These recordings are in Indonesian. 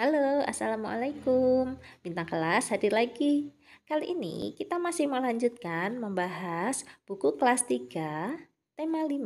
Halo, Assalamualaikum. Bintang kelas hadir lagi. Kali ini kita masih melanjutkan membahas buku kelas 3, tema 5.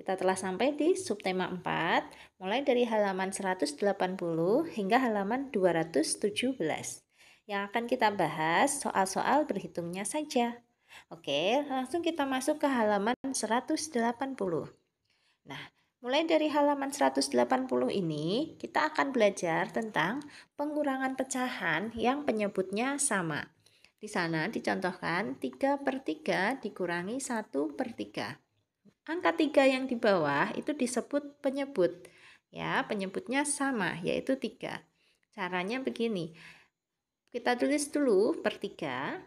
Kita telah sampai di subtema 4, mulai dari halaman 180 hingga halaman 217. Yang akan kita bahas soal-soal berhitungnya saja. Oke, langsung kita masuk ke halaman 180. Nah, Mulai dari halaman 180 ini, kita akan belajar tentang pengurangan pecahan yang penyebutnya sama. Di sana dicontohkan 3 per 3 dikurangi 1 per 3. Angka 3 yang di bawah itu disebut penyebut. Ya, penyebutnya sama, yaitu 3. Caranya begini. Kita tulis dulu per 3,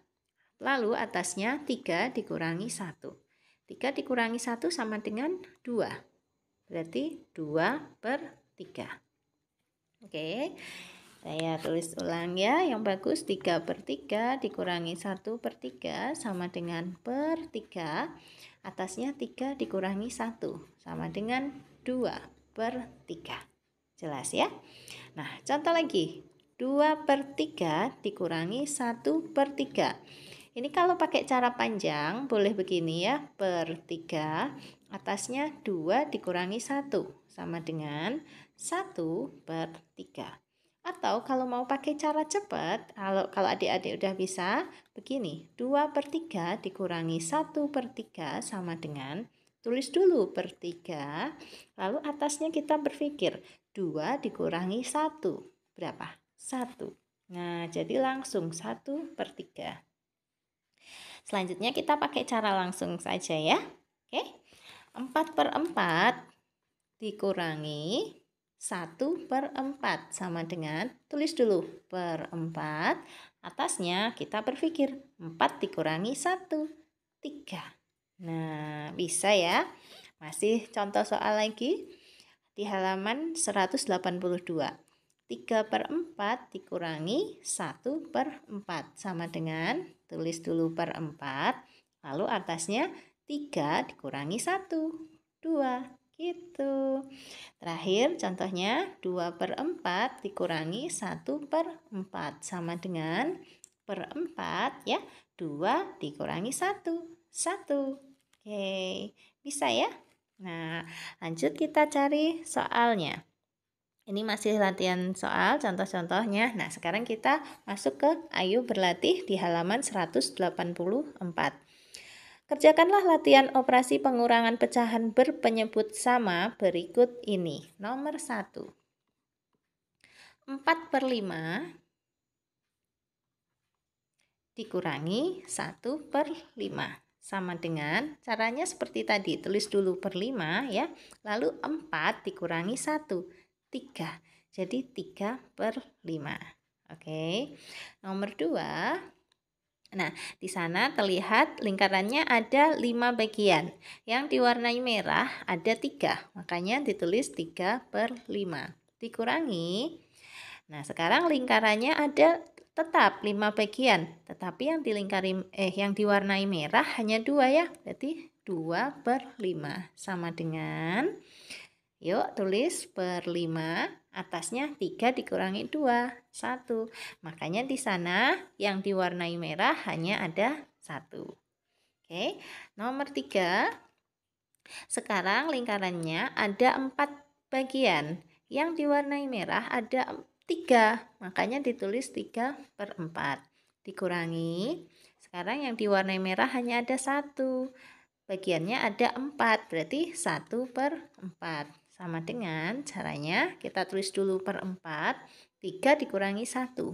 lalu atasnya 3 dikurangi 1. 3 dikurangi 1 sama dengan 2 berarti 2 per 3 oke saya tulis ulang ya yang bagus 3 per 3 dikurangi 1 per 3 sama dengan per 3 atasnya 3 dikurangi 1 sama dengan 2 per 3 jelas ya nah contoh lagi 2 per 3 dikurangi 1 per 3 ini kalau pakai cara panjang boleh begini ya per 3 Atasnya 2 dikurangi 1 sama dengan 1 per 3. Atau kalau mau pakai cara cepat, kalau kalau adik-adik udah bisa, begini, 2 per 3 dikurangi 1 per 3 sama dengan, tulis dulu per 3, lalu atasnya kita berpikir, 2 dikurangi 1, berapa? 1. Nah, jadi langsung 1 per 3. Selanjutnya kita pakai cara langsung saja ya. Oke. Okay? 4 per 4 dikurangi 1 per 4 sama dengan tulis dulu per 4 atasnya kita berpikir 4 dikurangi 1 3 nah bisa ya masih contoh soal lagi di halaman 182 3 per 4 dikurangi 1 per 4 sama dengan tulis dulu per 4 lalu atasnya 3 dikurangi 1, 2 gitu. Terakhir contohnya 2 per 4 dikurangi 1 per 4 sama dengan per 4 ya 2 dikurangi 1, 1. Oke, bisa ya? Nah, lanjut kita cari soalnya. Ini masih latihan soal, contoh-contohnya. Nah, sekarang kita masuk ke Ayu berlatih di halaman 184. Kerjakanlah latihan operasi pengurangan pecahan berpenyebut sama berikut ini. Nomor 1. 4 per 5 dikurangi 1 per 5 sama dengan caranya seperti tadi tulis dulu per 5 ya lalu 4 dikurangi 1 3 jadi 3 per 5 oke nomor 2 Nah, di sana terlihat lingkarannya ada lima bagian. Yang diwarnai merah ada tiga makanya ditulis tiga per lima Dikurangi. Nah, sekarang lingkarannya ada tetap lima bagian, tetapi yang dilingkari eh yang diwarnai merah hanya dua ya. Berarti dua per lima sama dengan Yuk tulis per 5 atasnya 3 dikurangi 2, 1. Makanya di sana yang diwarnai merah hanya ada 1. Oke, nomor 3. Sekarang lingkarannya ada 4 bagian. Yang diwarnai merah ada 3, makanya ditulis 3 per 4. Dikurangi, sekarang yang diwarnai merah hanya ada 1. Bagiannya ada 4, berarti 1 per 4. Sama dengan caranya kita tulis dulu per 4, 3 dikurangi 1, 2.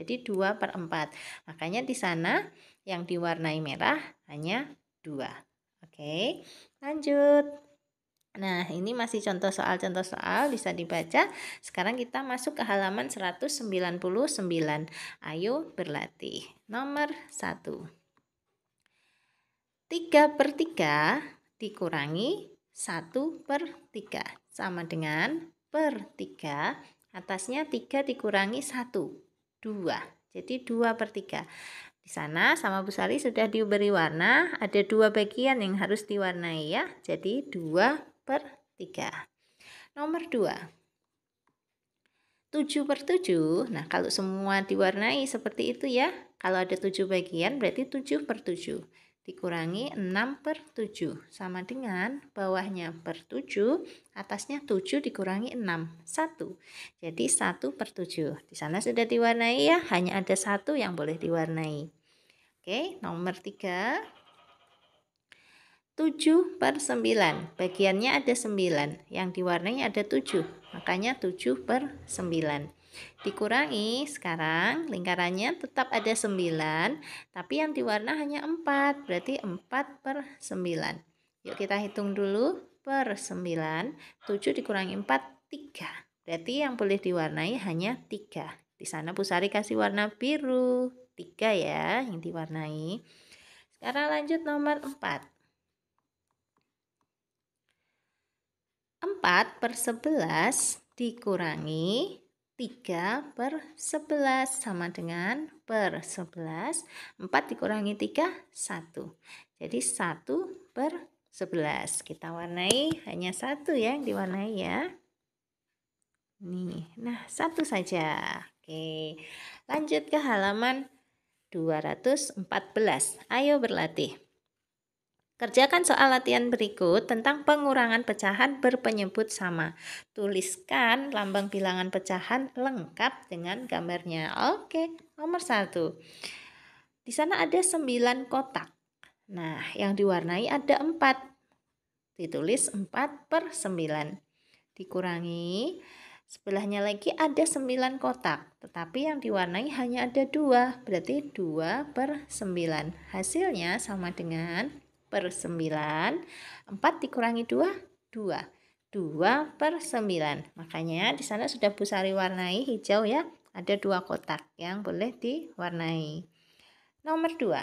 Jadi 2 per 4. Makanya di sana yang diwarnai merah hanya 2. Oke, lanjut. Nah, ini masih contoh soal-contoh soal bisa dibaca. Sekarang kita masuk ke halaman 199. Ayo berlatih. Nomor 1. 3 per 3 dikurangi 1 per 3 sama dengan per 3 atasnya 3 dikurangi 1 2 jadi 2 per 3 di sana sama Bu Sari sudah diberi warna ada dua bagian yang harus diwarnai ya jadi 2 per 3 nomor 2 7 per 7 nah kalau semua diwarnai seperti itu ya kalau ada 7 bagian berarti 7 per 7 dikurangi 6 per 7 sama dengan bawahnya per 7 atasnya 7 dikurangi 6 1 jadi 1 per 7 di sana sudah diwarnai ya hanya ada satu yang boleh diwarnai Oke nomor 3 7 per 9 bagiannya ada 9 yang diwarnai ada 7 makanya 7 per 9 Dikurangi sekarang lingkarannya tetap ada 9, tapi yang diwarna hanya 4, berarti 4 per 9. Yuk kita hitung dulu per 9, 7 dikurangi 4, 3. Berarti yang boleh diwarnai hanya 3. Di sana Pusari kasih warna biru, 3 ya yang diwarnai. Sekarang lanjut nomor 4. 4 per 11 dikurangi 3 per 11 sama dengan per 11. 4 dikurangi 3, 1. Jadi 1 per 11. Kita warnai hanya satu ya yang diwarnai ya. Nih, nah satu saja. Oke, lanjut ke halaman 214. Ayo berlatih. Kerjakan soal latihan berikut tentang pengurangan pecahan berpenyebut sama. Tuliskan lambang bilangan pecahan lengkap dengan gambarnya. Oke, nomor satu. Di sana ada 9 kotak. Nah, yang diwarnai ada 4. Ditulis 4 per 9. Dikurangi, sebelahnya lagi ada 9 kotak. Tetapi yang diwarnai hanya ada 2, berarti 2 per 9. Hasilnya sama dengan per 9. 4 dikurangi 2, 2. 2 per 9. Makanya di sana sudah busari warnai hijau ya. Ada dua kotak yang boleh diwarnai. Nomor 2.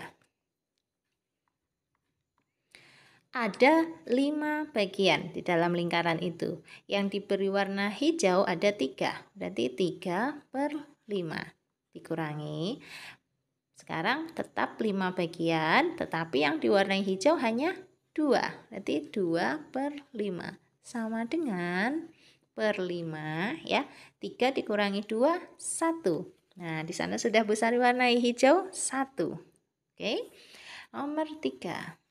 Ada lima bagian di dalam lingkaran itu. Yang diberi warna hijau ada tiga. Berarti 3 per 5 dikurangi sekarang tetap 5 bagian, tetapi yang diwarnai hijau hanya 2. Berarti 2 per 5. Sama dengan per 5 ya. 3 dikurangi 2, 1. Nah, di sana sudah besar diwarnai hijau 1. Oke. Nomor 3.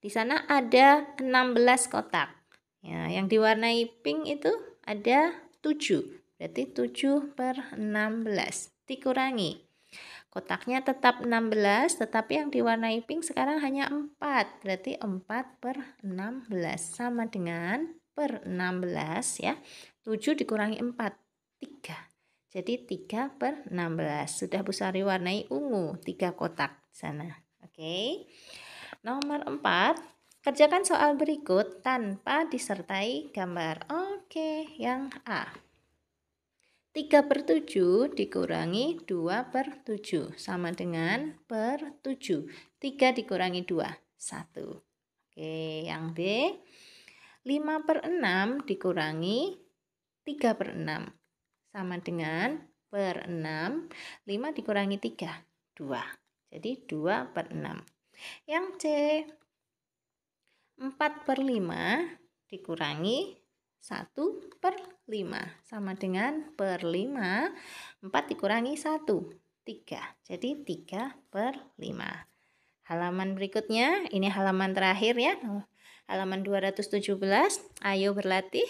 Di sana ada 16 kotak. Ya, yang diwarnai pink itu ada 7. Berarti 7 per 16. Dikurangi Kotaknya tetap 16, tetapi yang diwarnai pink sekarang hanya 4. Berarti 4 per 16 sama dengan per 16 ya. 7 dikurangi 4, 3. Jadi 3 per 16. Sudah Busari warnai ungu, 3 kotak sana. Oke. Okay. Nomor 4, kerjakan soal berikut tanpa disertai gambar. Oke, okay, yang A. 3 per 7 dikurangi 2 per 7 sama dengan per 7. 3 dikurangi 2, 1. Oke, yang B. 5 per 6 dikurangi 3 per 6 sama dengan per 6. 5 dikurangi 3, 2. Jadi 2 per 6. Yang C. 4 per 5 dikurangi 1 per 5 sama dengan per 5 4 dikurangi 1 3 jadi 3 per 5 halaman berikutnya ini halaman terakhir ya halaman 217 ayo berlatih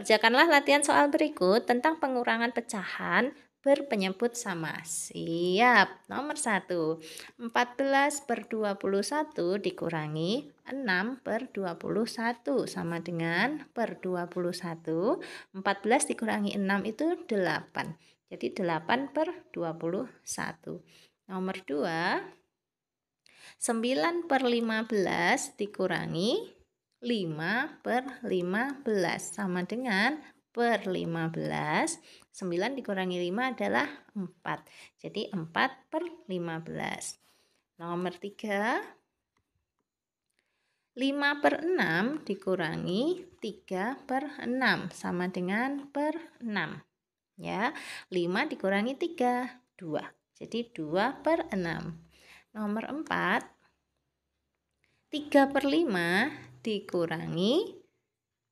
kerjakanlah latihan soal berikut tentang pengurangan pecahan berpenyebut sama. Siap. Nomor 1. 14 per 21 dikurangi 6 per 21 sama dengan per 21. 14 dikurangi 6 itu 8. Jadi 8 per 21. Nomor 2. 9 per 15 dikurangi 5 per 15 sama dengan per 15 9 dikurangi 5 adalah 4. Jadi 4 per 15. Nomor 3. 5 per 6 dikurangi 3 per 6. Sama dengan per 6. Ya, 5 dikurangi 3, 2. Jadi 2 per 6. Nomor 4. 3 per 5 dikurangi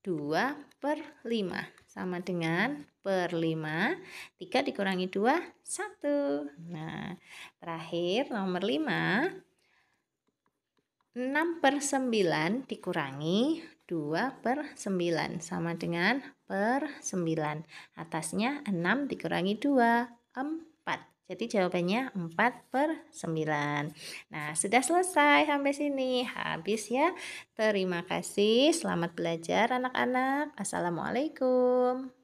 2 per 5 sama dengan per 5 3 dikurangi 2 1 nah terakhir nomor 5 6 per 9 dikurangi 2 per 9 sama dengan per 9 atasnya 6 dikurangi 2 4 jadi jawabannya 4 per 9 nah sudah selesai sampai sini habis ya terima kasih selamat belajar anak-anak assalamualaikum